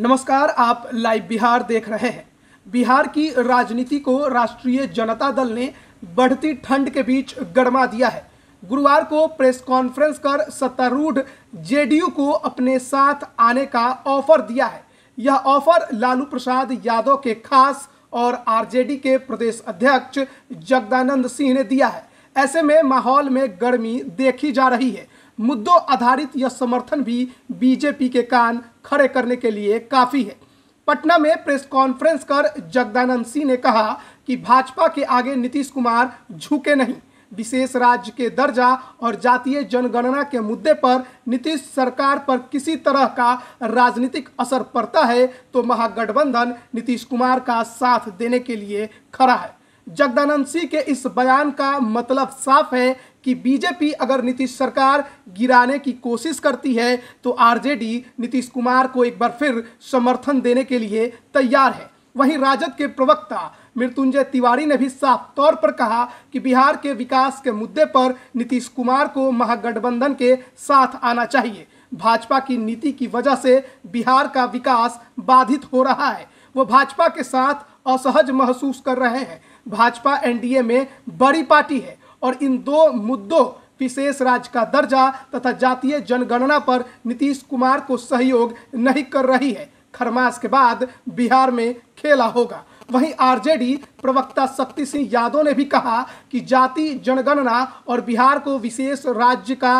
नमस्कार आप लाइव बिहार देख रहे हैं बिहार की राजनीति को राष्ट्रीय जनता दल ने बढ़ती ठंड के बीच गरमा दिया है गुरुवार को प्रेस कॉन्फ्रेंस कर सत्तारूढ़ जेडीयू को अपने साथ आने का ऑफर दिया है यह ऑफर लालू प्रसाद यादव के खास और आरजेडी के प्रदेश अध्यक्ष जगदानंद सिंह ने दिया है ऐसे में माहौल में गर्मी देखी जा रही है मुद्दों आधारित यह समर्थन भी बीजेपी के कान खड़े करने के लिए काफ़ी है पटना में प्रेस कॉन्फ्रेंस कर जगदानंद सिंह ने कहा कि भाजपा के आगे नीतीश कुमार झुके नहीं विशेष राज्य के दर्जा और जातीय जनगणना के मुद्दे पर नीतीश सरकार पर किसी तरह का राजनीतिक असर पड़ता है तो महागठबंधन नीतीश कुमार का साथ देने के लिए खड़ा है जगदानंद सिंह के इस बयान का मतलब साफ है कि बीजेपी अगर नीतीश सरकार गिराने की कोशिश करती है तो आरजेडी नीतीश कुमार को एक बार फिर समर्थन देने के लिए तैयार है वहीं राजद के प्रवक्ता मृत्युंजय तिवारी ने भी साफ तौर पर कहा कि बिहार के विकास के मुद्दे पर नीतीश कुमार को महागठबंधन के साथ आना चाहिए भाजपा की नीति की वजह से बिहार का विकास बाधित हो रहा है वो भाजपा के साथ असहज महसूस कर रहे हैं भाजपा एनडीए में बड़ी पार्टी है और इन दो मुद्दों विशेष राज्य का दर्जा तथा जातीय जनगणना पर नीतीश कुमार को सहयोग नहीं कर रही है खरमास के बाद बिहार में खेला होगा वहीं आरजेडी प्रवक्ता शक्ति सिंह यादव ने भी कहा कि जाति जनगणना और बिहार को विशेष राज्य का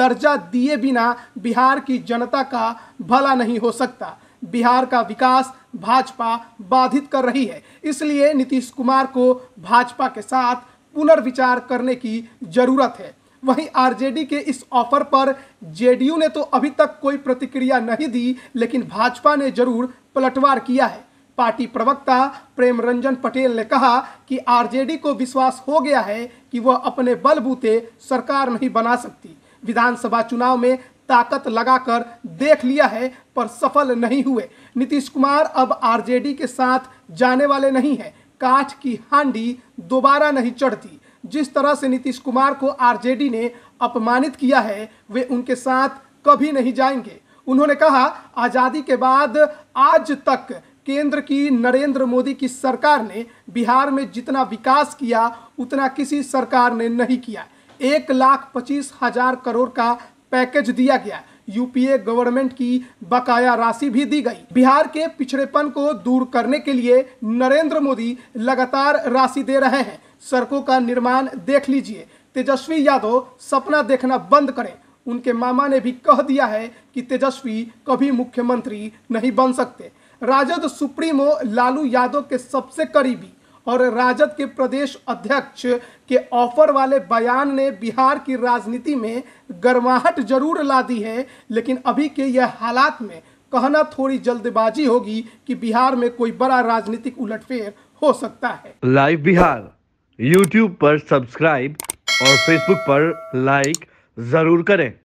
दर्जा दिए बिना बिहार की जनता का भला नहीं हो सकता बिहार का विकास भाजपा बाधित कर रही है इसलिए नीतीश कुमार को भाजपा के साथ पुनर्विचार करने की जरूरत है वहीं आरजेडी के इस ऑफर पर जेडीयू ने तो अभी तक कोई प्रतिक्रिया नहीं दी लेकिन भाजपा ने जरूर पलटवार किया है पार्टी प्रवक्ता प्रेम रंजन पटेल ने कहा कि आरजेडी को विश्वास हो गया है कि वह अपने बलबूते सरकार नहीं बना सकती विधानसभा चुनाव में ताकत लगाकर देख लिया है पर सफल नहीं हुए नीतीश कुमार अब आरजेडी के साथ जाने वाले नहीं हैं कांच की हांडी दोबारा नहीं चढ़ती जिस तरह से नीतीश कुमार को आरजेडी ने अपमानित किया है वे उनके साथ कभी नहीं जाएंगे उन्होंने कहा आज़ादी के बाद आज तक केंद्र की नरेंद्र मोदी की सरकार ने बिहार में जितना विकास किया उतना किसी सरकार ने नहीं किया एक लाख पच्चीस हजार करोड़ का पैकेज दिया गया यूपीए गवर्नमेंट की बकाया राशि भी दी गई बिहार के पिछड़ेपन को दूर करने के लिए नरेंद्र मोदी लगातार राशि दे रहे हैं सड़कों का निर्माण देख लीजिए तेजस्वी यादव सपना देखना बंद करें उनके मामा ने भी कह दिया है कि तेजस्वी कभी मुख्यमंत्री नहीं बन सकते राजद सुप्रीमो लालू यादव के सबसे करीबी और राजद के प्रदेश अध्यक्ष के ऑफर वाले बयान ने बिहार की राजनीति में गर्माहट जरूर ला दी है लेकिन अभी के यह हालात में कहना थोड़ी जल्दबाजी होगी कि बिहार में कोई बड़ा राजनीतिक उलटफेर हो सकता है लाइव बिहार यूट्यूब पर सब्सक्राइब और फेसबुक पर लाइक जरूर करें